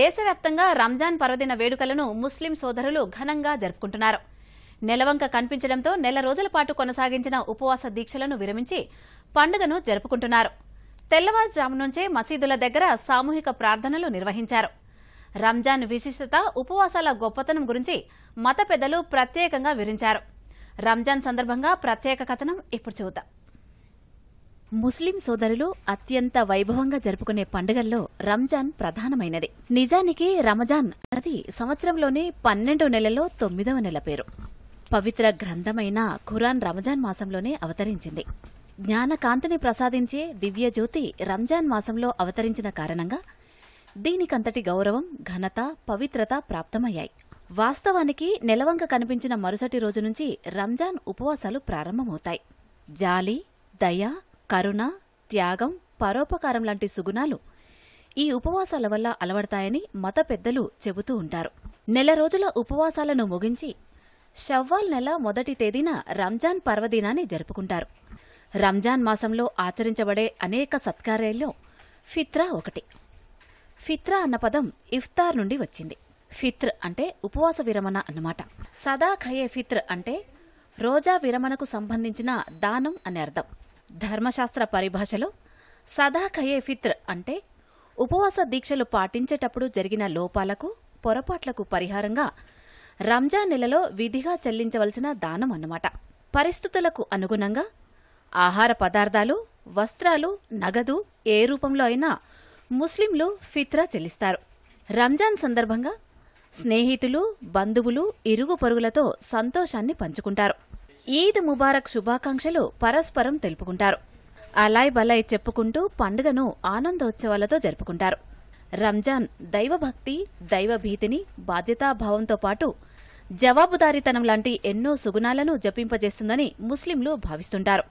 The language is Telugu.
దేశవ్యాప్తంగా రంజాన్ పర్వదిన వేడుకలను ముస్లిం సోదరులు ఘనంగా జరుపుకుంటున్నారు నెలవంక కనిపించడంతో నెల రోజుల పాటు కొనసాగించిన ఉపవాస దీక్షలను విరమించి పండుగను జరుపుకుంటున్నారు తెల్లవారుజాము నుంచే మసీదుల దగ్గర సామూహిక ప్రార్థనలు నిర్వహించారు రంజాన్ విశిష్టత ఉపవాసాల గొప్పతనం గురించి మత పెద్దలు ప్రత్యేకంగా వివరించారు రంజాన్ సందర్భంగా ప్రత్యేక కథనం ఇప్పుడు చూద్దాం ముస్లిం సోదరులు అత్యంత వైభవంగా జరుపుకునే పండుగల్లో రంజాన్ ప్రధానమైనది నిజానికి రమజాన్ అది సంవత్సరంలోని పన్నెండో నెలలో తొమ్మిదవ నెల పేరు పవిత్ర గ్రంథమైన ఖురాన్ రమజాన్ మాసంలోనే అవతరించింది జ్ఞానకాంతిని ప్రసాదించే దివ్యజ్యోతి రంజాన్ మాసంలో అవతరించిన కారణంగా దీనికంతటి గౌరవం ఘనత పవిత్రత ప్రాప్తమయ్యాయి వాస్తవానికి నెలవంక కనిపించిన మరుసటి రోజు నుంచి రంజాన్ ఉపవాసాలు ప్రారంభమవుతాయి జాలి దయా కరుణ త్యాగం పరోపకారం లాంటి సుగుణాలు ఈ ఉపవాసాల వల్ల అలవడతాయని మత పెద్దలు చెబుతూ ఉంటారు నెల రోజుల ఉపవాసాలను ముగించి షవ్వాల్ నెల మొదటి తేదీన రంజాన్ పర్వదినాన్ని జరుపుకుంటారు రంజాన్ మాసంలో ఆచరించబడే అనేక సత్కార్యాల్లో ఫిత్రా ఒకటి ఫిత్రా అన్న పదం ఇఫ్తార్ నుండి వచ్చింది ఫిత్ర్ అంటే ఉపవాస విరమణ అన్నమాట సదా ఖయే ఫిత్ర్ అంటే రోజా విరమణకు సంబంధించిన దానం అనే అర్థం ధర్మశాస్త్ర పరిభాషలో సదాఖయే ఫిత్ర్ అంటే ఉపవాస దీక్షలు పాటించేటప్పుడు జరిగిన లోపాలకు పొరపాట్లకు పరిహారంగా రంజాన్ నెలలో విధిగా చెల్లించవలసిన దానం అన్నమాట పరిస్థితులకు అనుగుణంగా ఆహార పదార్థాలు వస్త్రాలు నగదు ఏ రూపంలో అయినా ముస్లింలు ఫిత్రా చెల్లిస్తారు రంజాన్ సందర్భంగా స్నేహితులు బంధువులు ఇరుగు పరుగులతో సంతోషాన్ని పంచుకుంటారు ఈద్ ముబారక్ శుభాకాంక్షలు పరస్పరం తెలుపుకుంటారు అలాయ్ బలాయ్ చెప్పుకుంటూ పండుగను ఆనందోత్సవాలతో జరుపుకుంటారు రంజాన్ దైవభక్తి దైవభీతిని బాధ్యతాభావంతో పాటు జవాబుదారీతనం లాంటి ఎన్నో సుగుణాలను జపింపజేస్తుందని ముస్లింలు భావిస్తుంటారు